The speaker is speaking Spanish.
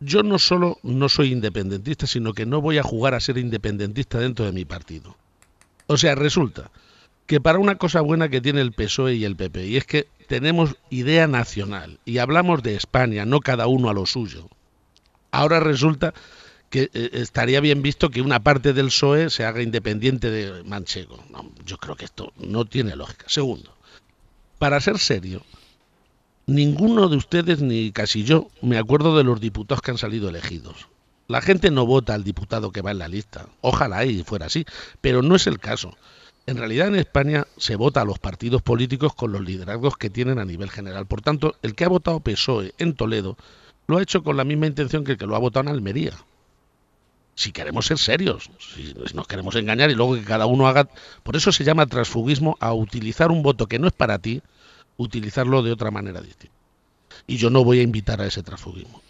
yo no solo no soy independentista, sino que no voy a jugar a ser independentista dentro de mi partido. O sea, resulta que para una cosa buena que tiene el PSOE y el PP, y es que tenemos idea nacional y hablamos de España, no cada uno a lo suyo. Ahora resulta que eh, estaría bien visto que una parte del PSOE se haga independiente de Manchego. yo creo que esto no tiene lógica. Segundo, para ser serio, Ninguno de ustedes, ni casi yo, me acuerdo de los diputados que han salido elegidos. La gente no vota al diputado que va en la lista. Ojalá y fuera así, pero no es el caso. En realidad en España se vota a los partidos políticos con los liderazgos que tienen a nivel general. Por tanto, el que ha votado PSOE en Toledo lo ha hecho con la misma intención que el que lo ha votado en Almería. Si queremos ser serios, si nos queremos engañar y luego que cada uno haga... Por eso se llama transfugismo a utilizar un voto que no es para ti, utilizarlo de otra manera distinta. Y yo no voy a invitar a ese transfugismo.